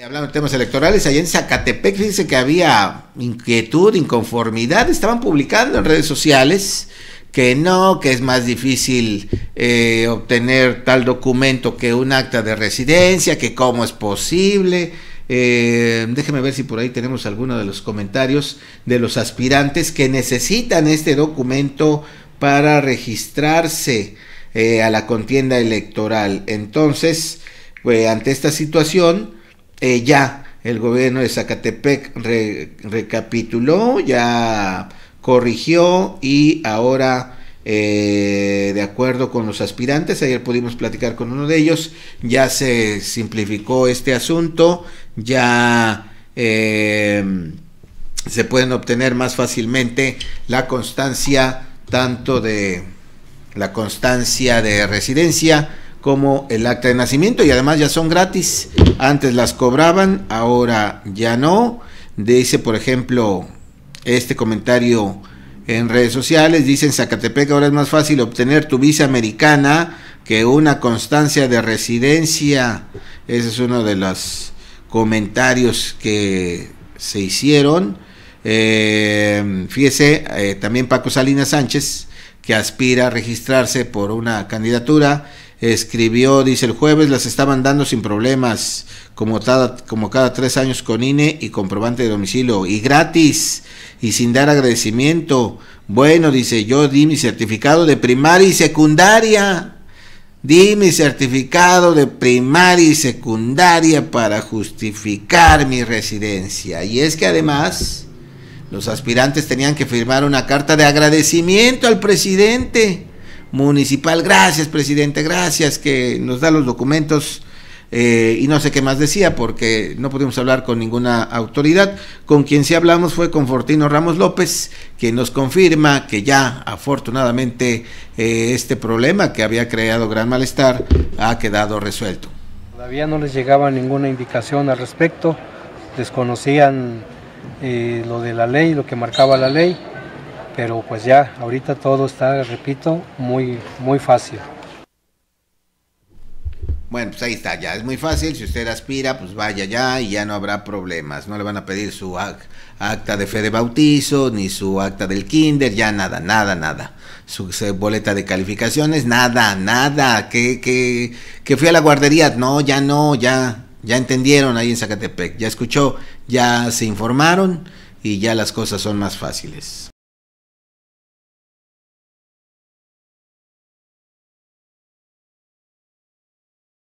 Eh, hablando de temas electorales, allá en Zacatepec dice que había inquietud, inconformidad, estaban publicando en redes sociales que no, que es más difícil eh, obtener tal documento que un acta de residencia, que cómo es posible. Eh, déjeme ver si por ahí tenemos alguno de los comentarios de los aspirantes que necesitan este documento para registrarse a la contienda electoral. Entonces, ante esta situación, eh, ya el gobierno de Zacatepec recapituló, ya corrigió y ahora... Eh, de acuerdo con los aspirantes. Ayer pudimos platicar con uno de ellos. Ya se simplificó este asunto. Ya eh, se pueden obtener más fácilmente la constancia tanto de la constancia de residencia como el acta de nacimiento y además ya son gratis antes las cobraban, ahora ya no. Dice, por ejemplo, este comentario en redes sociales. Dice, en Zacatepec ahora es más fácil obtener tu visa americana que una constancia de residencia. Ese es uno de los comentarios que se hicieron. Eh, fíjese, eh, también Paco Salinas Sánchez, que aspira a registrarse por una candidatura escribió, dice, el jueves las estaban dando sin problemas, como, cada, como cada tres años con INE y comprobante de domicilio, y gratis, y sin dar agradecimiento. Bueno, dice, yo di mi certificado de primaria y secundaria. Di mi certificado de primaria y secundaria para justificar mi residencia. Y es que además los aspirantes tenían que firmar una carta de agradecimiento al presidente municipal. Gracias, presidente, gracias que nos da los documentos. Eh, y no sé qué más decía porque no pudimos hablar con ninguna autoridad. Con quien sí hablamos fue con Fortino Ramos López, quien nos confirma que ya afortunadamente eh, este problema que había creado gran malestar ha quedado resuelto. Todavía no les llegaba ninguna indicación al respecto, desconocían eh, lo de la ley, lo que marcaba la ley pero pues ya, ahorita todo está, repito, muy, muy fácil. Bueno, pues ahí está, ya es muy fácil, si usted aspira, pues vaya ya y ya no habrá problemas, no le van a pedir su acta de fe de bautizo, ni su acta del kinder, ya nada, nada, nada su boleta de calificaciones, nada, nada, que, que, que, fui a la guardería, no, ya no, ya, ya entendieron ahí en Zacatepec, ya escuchó, ya se informaron y ya las cosas son más fáciles.